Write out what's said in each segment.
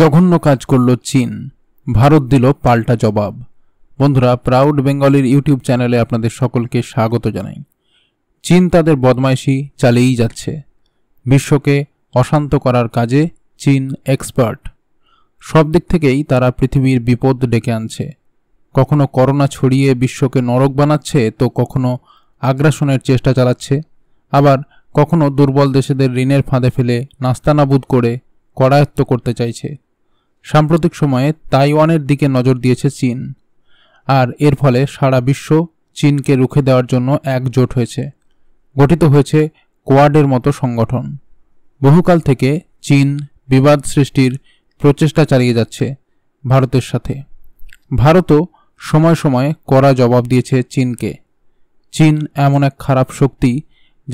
জঘন্য কাজ করল চীন ভারত দিল পাল্টা জবাব বন্ধুরা প্রাউড বেঙ্গলির ইউটিউব চ্যানেলে আপনাদের সকলকে স্বাগত জানাই চীন তাদের বদমাইশি চালিয়েই যাচ্ছে বিশ্বকে অশান্ত করার কাজে চীন এক্সপার্ট সব দিক থেকেই তারা পৃথিবীর বিপদ ডেকে আনছে কখনো করোনা ছড়িয়ে বিশ্বকে নরক বানাচ্ছে তো কখনো আগ্রাসনের চেষ্টা চালাচ্ছে আবার কখনো দুর্বল দেশেদের ঋণের ফাঁদে ফেলে নাস্তানাবুদ করে করায়ত্ত করতে চাইছে সাম্প্রতিক সময়ে তাইওয়ানের দিকে নজর দিয়েছে চীন আর এর ফলে সারা বিশ্ব চীনকে রুখে দেওয়ার জন্য একজোট হয়েছে গঠিত হয়েছে কোয়াডের মতো সংগঠন বহুকাল থেকে চীন বিবাদ সৃষ্টির প্রচেষ্টা চালিয়ে যাচ্ছে ভারতের সাথে ভারতও সময় সময় কড়া জবাব দিয়েছে চীনকে চীন এমন এক খারাপ শক্তি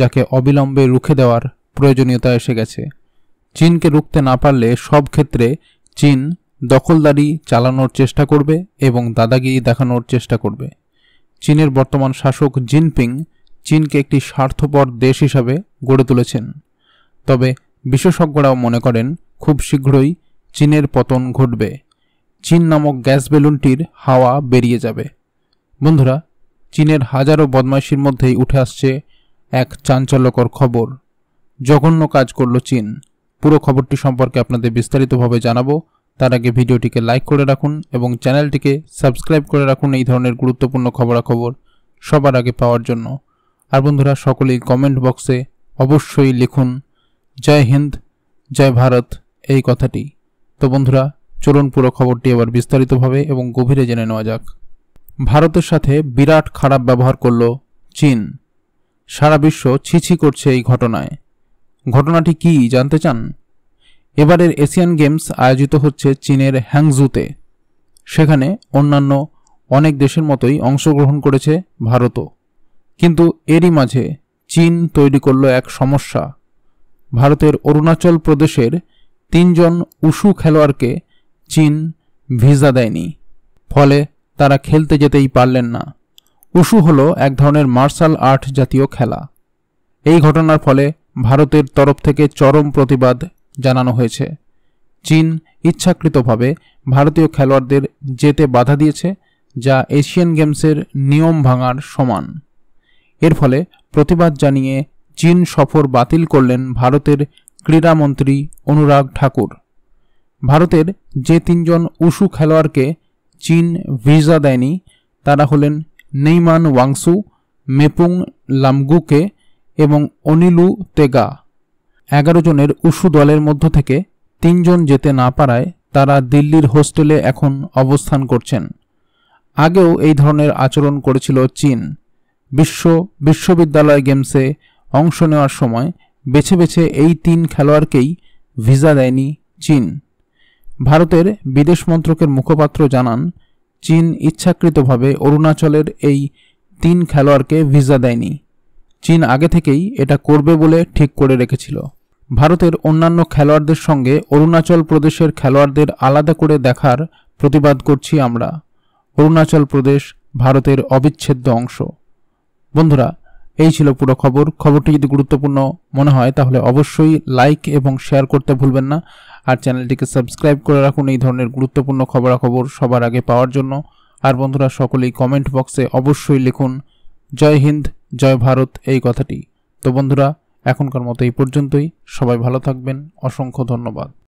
যাকে অবিলম্বে রুখে দেওয়ার প্রয়োজনীয়তা এসে গেছে চীনকে রুখতে না পারলে সব ক্ষেত্রে চীন দখলদারি চালানোর চেষ্টা করবে এবং দাদাগিরি দেখানোর চেষ্টা করবে চীনের বর্তমান শাসক জিনপিং চীনকে একটি স্বার্থপর দেশ হিসাবে গড়ে তুলেছেন তবে বিশেষজ্ঞরাও মনে করেন খুব শীঘ্রই চীনের পতন ঘটবে চীন নামক গ্যাস বেলুনটির হাওয়া বেরিয়ে যাবে বন্ধুরা চীনের হাজারো বদমাইশির মধ্যেই উঠে আসছে এক চাঞ্চল্যকর খবর জঘন্য কাজ করল চীন পুরো খবরটি সম্পর্কে আপনাদের বিস্তারিতভাবে জানাবো তার আগে ভিডিওটিকে লাইক করে রাখুন এবং চ্যানেলটিকে সাবস্ক্রাইব করে রাখুন এই ধরনের গুরুত্বপূর্ণ খবরাখবর সবার আগে পাওয়ার জন্য আর বন্ধুরা সকলেই কমেন্ট বক্সে অবশ্যই লিখুন জয় হিন্দ জয় ভারত এই কথাটি তো বন্ধুরা চলুন পুরো খবরটি এবার বিস্তারিতভাবে এবং গভীরে জেনে নেওয়া যাক ভারতের সাথে বিরাট খারাপ ব্যবহার করল চীন সারা বিশ্ব ছিছি করছে এই ঘটনায় ঘটনাটি কি জানতে চান এবারের এশিয়ান গেমস আয়োজিত হচ্ছে চীনের হ্যাংজুতে সেখানে অন্যান্য অনেক দেশের মতোই অংশগ্রহণ করেছে ভারতও কিন্তু এরই মাঝে চীন তৈরি করল এক সমস্যা ভারতের অরুণাচল প্রদেশের তিনজন উশু খেলোয়াড়কে চীন ভিসা দেয়নি ফলে তারা খেলতে যেতেই পারলেন না উশু হলো এক ধরনের মার্শাল আর্ট জাতীয় খেলা এই ঘটনার ফলে ভারতের তরফ থেকে চরম প্রতিবাদ জানানো হয়েছে চীন ইচ্ছাকৃতভাবে ভারতীয় খেলোয়াড়দের যেতে বাধা দিয়েছে যা এশিয়ান গেমসের নিয়ম ভাঙার সমান এর ফলে প্রতিবাদ জানিয়ে চীন সফর বাতিল করলেন ভারতের ক্রীড়ামন্ত্রী অনুরাগ ঠাকুর ভারতের যে তিনজন উশু খেলোয়াড়কে চীন ভিসা দেয়নি তারা হলেন নেইমান ওয়াংসু মেপুং লামগুকে এবং অনিলু তেগা এগারো জনের উসু দলের মধ্য থেকে তিনজন যেতে না পারায় তারা দিল্লির হোস্টেলে এখন অবস্থান করছেন আগেও এই ধরনের আচরণ করেছিল চীন বিশ্ব বিশ্ববিদ্যালয় গেমসে অংশ নেওয়ার সময় বেছে বেছে এই তিন খেলোয়াড়কেই ভিসা দেয়নি চীন ভারতের বিদেশ মন্ত্রকের মুখপাত্র জানান চীন ইচ্ছাকৃতভাবে অরুণাচলের এই তিন খেলোয়াড়কে ভিসা দেয়নি চীন আগে থেকেই এটা করবে বলে ঠিক করে রেখেছিল ভারতের অন্যান্য খেলোয়াড়দের সঙ্গে অরুণাচল প্রদেশের খেলোয়াড়দের আলাদা করে দেখার প্রতিবাদ করছি আমরা অরুণাচল প্রদেশ ভারতের অবিচ্ছেদ্য অংশ বন্ধুরা এই ছিল পুরো খবর খবরটি যদি গুরুত্বপূর্ণ মনে হয় তাহলে অবশ্যই লাইক এবং শেয়ার করতে ভুলবেন না আর চ্যানেলটিকে সাবস্ক্রাইব করে রাখুন এই ধরনের গুরুত্বপূর্ণ খবরাখবর সবার আগে পাওয়ার জন্য আর বন্ধুরা সকলেই কমেন্ট বক্সে অবশ্যই লিখুন জয় হিন্দ জয় ভারত এই কথাটি তো বন্ধুরা এখনকার মতো এই পর্যন্তই সবাই ভালো থাকবেন অসংখ্য ধন্যবাদ